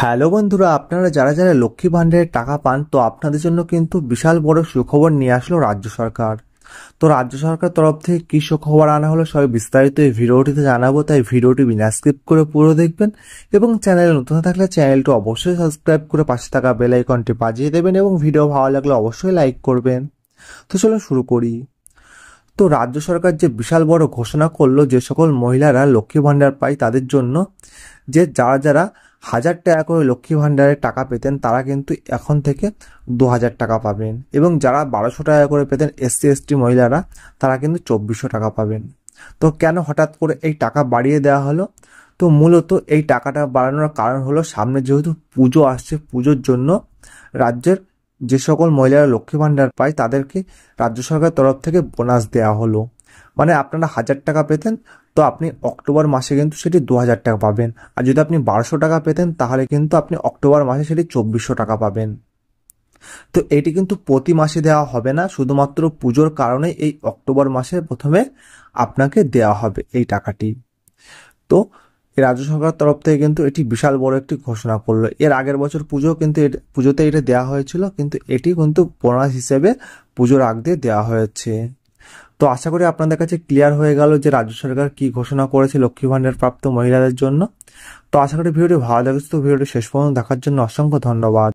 hello বন্ধুরা আপনারা যারা যারা লক্ষ্মী ভাণ্ডারের টাকা পান তো আপনাদের জন্য কিন্তু বিশাল বড় সুখবর নিয়ে আসলো রাজ্য সরকার তো রাজ্য সরকার তরফ থেকে কী সুখবর আনা হলো সবাই বিস্তারিত এই ভিডিওটিতে জানাবো তাই ভিডিওটি বিনা স্ক্রিপ করে পুরো দেখবেন এবং চ্যানেলে নতুন থাকলে চ্যানেলটি অবশ্যই সাবস্ক্রাইব করে পাশে থাকা বেলাইকনটি বাজিয়ে দেবেন এবং ভিডিও ভালো লাগলে অবশ্যই লাইক করবেন তো চলো শুরু করি তো রাজ্য সরকার যে বিশাল বড় ঘোষণা করলো যে সকল মহিলারা লক্ষ্মী ভাণ্ডার পায় তাদের জন্য যে যারা যারা হাজার টাকা করে লক্ষ্মী ভাণ্ডারের টাকা পেতেন তারা কিন্তু এখন থেকে দু হাজার টাকা পাবেন এবং যারা বারোশো টাকা করে পেতেন এসসি এসটি মহিলারা তারা কিন্তু চব্বিশশো টাকা পাবেন তো কেন হঠাৎ করে এই টাকা বাড়িয়ে দেওয়া হলো তো মূলত এই টাকাটা বাড়ানোর কারণ হলো সামনে যেহেতু পুজো আসছে পুজোর জন্য রাজ্যের যে সকল মহিলারা লক্ষ্মী ভাণ্ডার পায় তাদেরকে রাজ্য সরকারের তরফ থেকে বোনাস দেওয়া হলো মানে আপনারা হাজার টাকা পেতেন তো আপনি অক্টোবর মাসে কিন্তু সেটি দু হাজার টাকা পাবেন আর যদি আপনি বারোশো টাকা পেতেন তাহলে কিন্তু আপনি অক্টোবর মাসে সেটি চব্বিশশো টাকা পাবেন তো এটি কিন্তু প্রতি মাসে দেওয়া হবে না শুধুমাত্র পুজোর কারণে এই অক্টোবর মাসে প্রথমে আপনাকে দেওয়া হবে এই টাকাটি তো রাজ্য সরকার তরফ থেকে কিন্তু এটি বিশাল বড় একটি ঘোষণা করলো এর আগের বছর পুজো কিন্তু পুজোতে এটা দেওয়া হয়েছিল কিন্তু এটি কিন্তু বোনাস হিসেবে পুজোর আগ দিয়ে দেওয়া হয়েছে তো আশা করি আপনাদের কাছে ক্লিয়ার হয়ে গেল যে রাজ্য সরকার কি ঘোষণা করেছে লক্ষ্মী ভাণ্ডার প্রাপ্ত মহিলাদের জন্য তো আশা করি ভিডিওটি ভালো লাগে তো ভিডিওটি শেষ পর্যন্ত দেখার জন্য অসংখ্য ধন্যবাদ